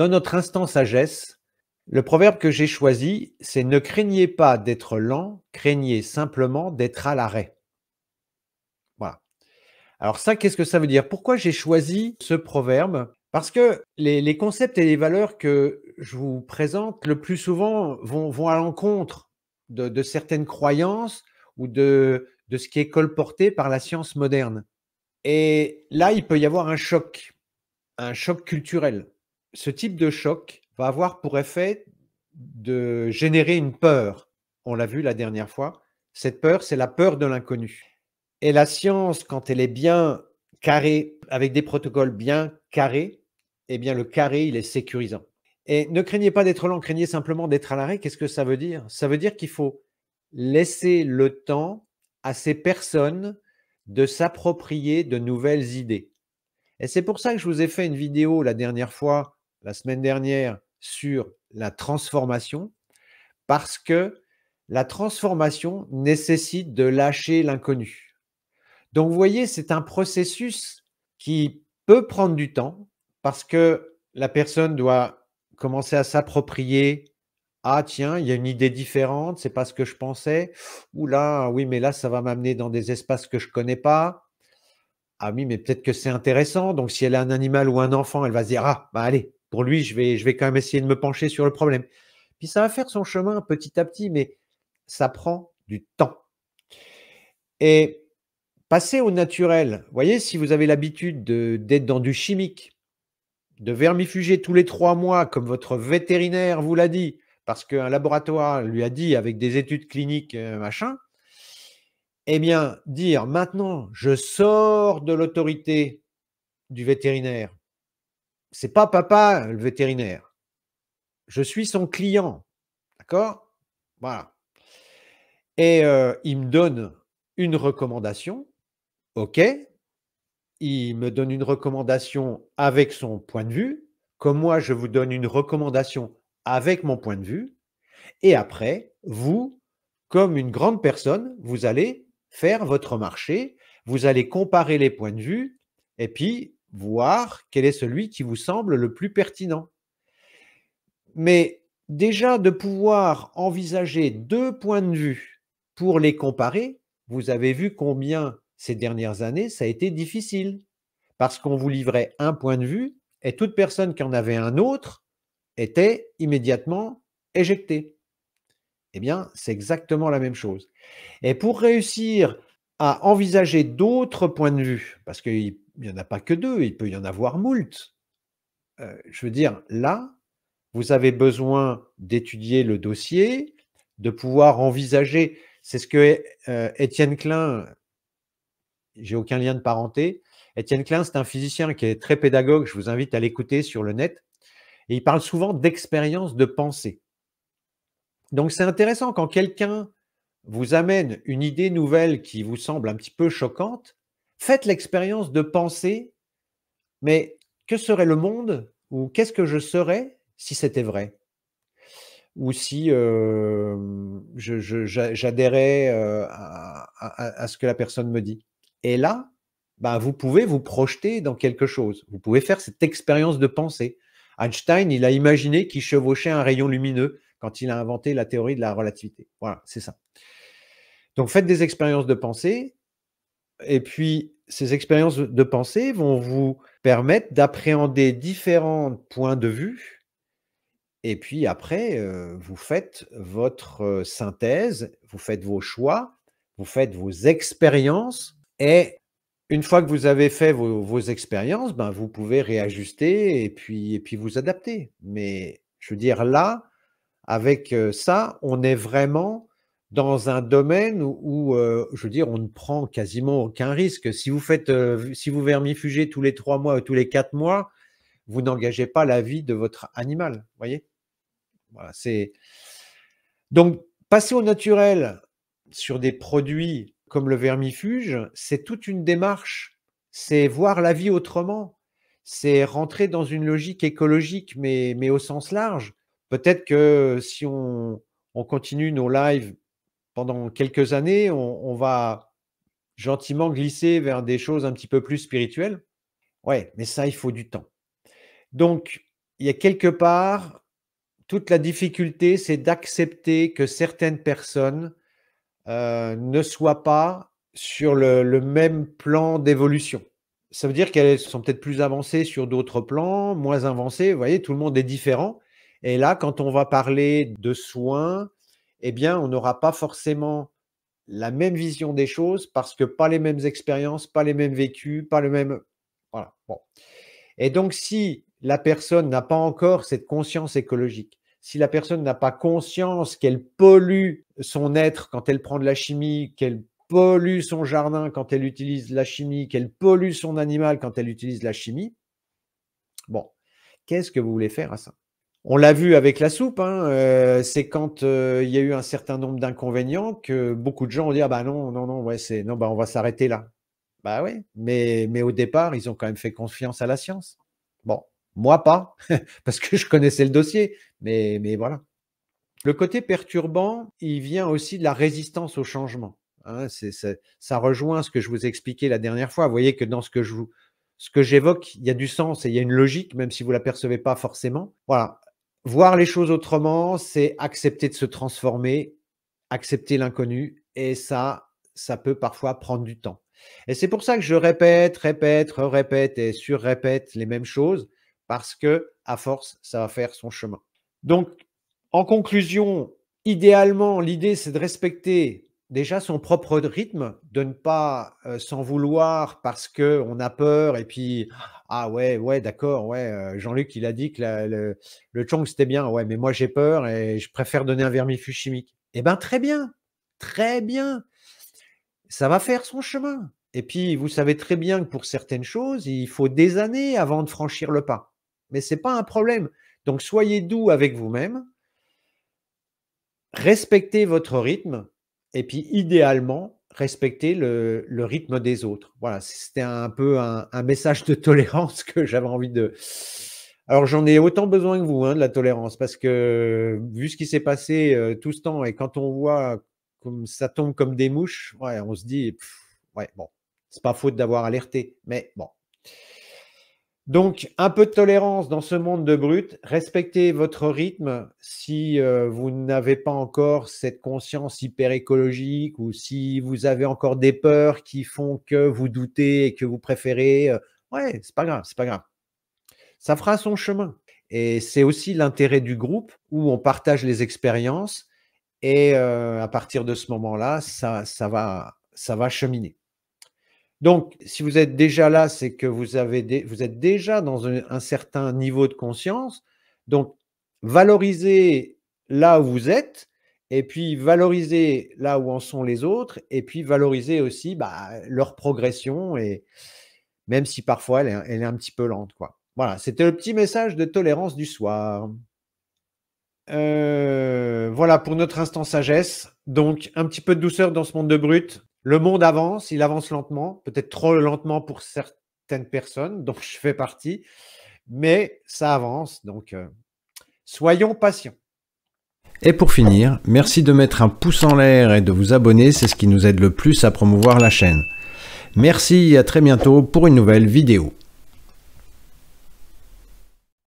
Dans notre instant sagesse, le proverbe que j'ai choisi, c'est Ne craignez pas d'être lent, craignez simplement d'être à l'arrêt. Voilà. Alors ça, qu'est-ce que ça veut dire Pourquoi j'ai choisi ce proverbe Parce que les, concepts et les valeurs que je vous présente le plus souvent vont, à l'encontre de, certaines croyances ou de ce qui est colporté par la science moderne. Et là, il peut y avoir un choc, un choc culturel ce type de choc va avoir pour effet de générer une peur. On l'a vu la dernière fois. Cette peur, c'est la peur de l'inconnu. Et la science, quand elle est bien carrée, avec des protocoles bien carrés, eh bien le carré, il est sécurisant. Et ne craignez pas d'être lent, craignez simplement d'être à l'arrêt. Qu'est-ce que ça veut dire Ça veut dire qu'il faut laisser le temps à ces personnes de s'approprier de nouvelles idées. Et c'est pour ça que je vous ai fait une vidéo la dernière fois la semaine dernière sur la transformation, parce que la transformation nécessite de lâcher l'inconnu. Donc vous voyez, c'est un processus qui peut prendre du temps, parce que la personne doit commencer à s'approprier ah tiens, il y a une idée différente, c'est pas ce que je pensais. Ou là, oui, mais là, ça va m'amener dans des espaces que je connais pas. Ah oui, mais peut-être que c'est intéressant. Donc, si elle a un animal ou un enfant, elle va se dire ah bah allez, pour lui, je vais, je vais quand même essayer de me pencher sur le problème. Puis ça va faire son chemin petit à petit, mais ça prend du temps. Et passer au naturel. Vous voyez, si vous avez l'habitude d'être dans du chimique, de vermifuger tous les trois mois, comme votre vétérinaire vous l'a dit, parce qu'un laboratoire lui a dit avec des études cliniques, euh, machin, eh bien, dire maintenant, je sors de l'autorité du vétérinaire, c'est pas papa le vétérinaire. Je suis son client. D'accord Voilà. Et euh, il me donne une recommandation. OK. Il me donne une recommandation avec son point de vue, comme moi, je vous donne une recommandation avec mon point de vue. Et après, vous, comme une grande personne, vous allez faire votre marché, vous allez comparer les points de vue, et puis voir quel est celui qui vous semble le plus pertinent. Mais déjà de pouvoir envisager deux points de vue pour les comparer, vous avez vu combien ces dernières années ça a été difficile. Parce qu'on vous livrait un point de vue et toute personne qui en avait un autre était immédiatement éjectée. Eh bien, c'est exactement la même chose. Et pour réussir à envisager d'autres points de vue, parce qu'il n'y en a pas que deux, il peut y en avoir moult. Euh, je veux dire, là, vous avez besoin d'étudier le dossier, de pouvoir envisager. C'est ce que euh, Étienne Klein, j'ai aucun lien de parenté. Étienne Klein, c'est un physicien qui est très pédagogue, je vous invite à l'écouter sur le net. Et il parle souvent d'expérience de pensée. Donc c'est intéressant quand quelqu'un vous amène une idée nouvelle qui vous semble un petit peu choquante, faites l'expérience de penser, mais que serait le monde ou qu'est-ce que je serais si c'était vrai Ou si euh, j'adhérais euh, à, ce que la personne me dit Et là, ben, vous pouvez vous projeter dans quelque chose. Vous pouvez faire cette expérience de pensée. Einstein, il a imaginé qu'il chevauchait un rayon lumineux quand il a inventé la théorie de la relativité. Voilà, c'est ça. Donc faites des expériences de pensée, et puis ces expériences de pensée vont vous permettre d'appréhender différents points de vue, et puis après, euh, vous faites votre euh, synthèse, vous faites vos choix, vous faites vos expériences, et une fois que vous avez fait vos, expériences, ben vous pouvez réajuster et puis, et puis vous adapter. Mais je veux dire, là, avec euh, ça, on est vraiment dans un domaine où, euh, je veux dire, on ne prend quasiment aucun risque. Si vous faites, euh, si vous vermifugez tous les trois mois ou tous les quatre mois, vous n'engagez pas la vie de votre animal. Voyez, voilà, c'est donc passer au naturel sur des produits comme le vermifuge, c'est toute une démarche, c'est voir la vie autrement, c'est rentrer dans une logique écologique, mais, au sens large. Peut-être que si on, continue nos lives pendant quelques années, on, on va gentiment glisser vers des choses un petit peu plus spirituelles. Ouais, mais ça, il faut du temps. Donc, il y a quelque part, toute la difficulté, c'est d'accepter que certaines personnes euh, ne soient pas sur le, même plan d'évolution. Ça veut dire qu'elles sont peut-être plus avancées sur d'autres plans, moins avancées. Vous voyez, tout le monde est différent. Et là, quand on va parler de soins, eh bien, on n'aura pas forcément la même vision des choses parce que pas les mêmes expériences, pas les mêmes vécus, pas le même. Voilà. Et donc, si la personne n'a pas encore cette conscience écologique, si la personne n'a pas conscience qu'elle pollue son être quand elle prend de la chimie, qu'elle pollue son jardin quand elle utilise la chimie, qu'elle pollue son animal quand elle utilise la chimie, bon, qu'est-ce que vous voulez faire à ça on l'a vu avec la soupe, hein, euh, c'est quand euh, il y a eu un certain nombre d'inconvénients que beaucoup de gens ont dit ah bah non non non ouais c'est non bah on va s'arrêter là. Bah oui, mais mais au départ ils ont quand même fait confiance à la science. Bon, moi, pas, parce que je connaissais le dossier, mais, voilà. Le côté perturbant, il vient aussi de la résistance au changement. Hein, ça, rejoint ce que je vous expliqué la dernière fois. Vous voyez que dans ce que je ce que j'évoque, il y a du sens et il y a une logique, même si vous ne la percevez pas forcément. Voilà. Voir les choses autrement, c'est accepter de se transformer, accepter l'inconnu, et ça, ça peut parfois prendre du temps. Et c'est pour ça que je répète, répète, répète et surrépète les mêmes choses, parce que à force, ça va faire son chemin. Donc, en conclusion, idéalement, l'idée, c'est de respecter déjà son propre rythme, de ne pas euh, s'en vouloir parce que on a peur et puis ah ouais ouais d'accord ouais euh, Jean-Luc il a dit que le, le chong c'était bien ouais mais moi j'ai peur et je préfère donner un vermifuge chimique. Eh ben très bien très bien ça va faire son chemin. Et puis vous savez très bien que pour certaines choses il faut des années avant de franchir le pas mais ce n'est pas un problème. Donc soyez doux avec vous-même, respectez votre rythme, et puis idéalement, respectez le, rythme des autres. Voilà, c'était un peu un, message de tolérance que j'avais envie de... Alors j'en ai autant besoin que vous hein, de la tolérance, parce que vu ce qui s'est passé euh, tout ce temps, et quand on voit comme ça tombe comme des mouches, ouais, on se dit, ouais, bon, c'est pas faute d'avoir alerté, mais bon. Donc, un peu de tolérance dans ce monde de brut. Respectez votre rythme si euh, vous n'avez pas encore cette conscience hyper écologique ou si vous avez encore des peurs qui font que vous doutez et que vous préférez. Euh, ouais, c'est pas grave, c'est pas grave. Ça fera son chemin. Et c'est aussi l'intérêt du groupe où on partage les expériences et euh, à partir de ce moment-là, ça, ça, va, ça va cheminer. Donc, si vous êtes déjà là, c'est que vous, êtes déjà dans un, certain niveau de conscience. Donc, valorisez là où vous êtes, et puis valorisez là où en sont les autres, et puis valorisez aussi bah, leur progression, et même si parfois elle est, un petit peu lente. Quoi. Voilà, c'était le petit message de tolérance du soir. Euh, voilà pour notre instant sagesse. Donc, un petit peu de douceur dans ce monde de brut. Le monde avance, il avance lentement, peut-être trop lentement pour certaines personnes, dont je fais partie, mais ça avance, donc euh, soyons patients. Et pour finir, merci de mettre un pouce en l'air et de vous abonner, c'est ce qui nous aide le plus à promouvoir la chaîne. Merci et à très bientôt pour une nouvelle vidéo.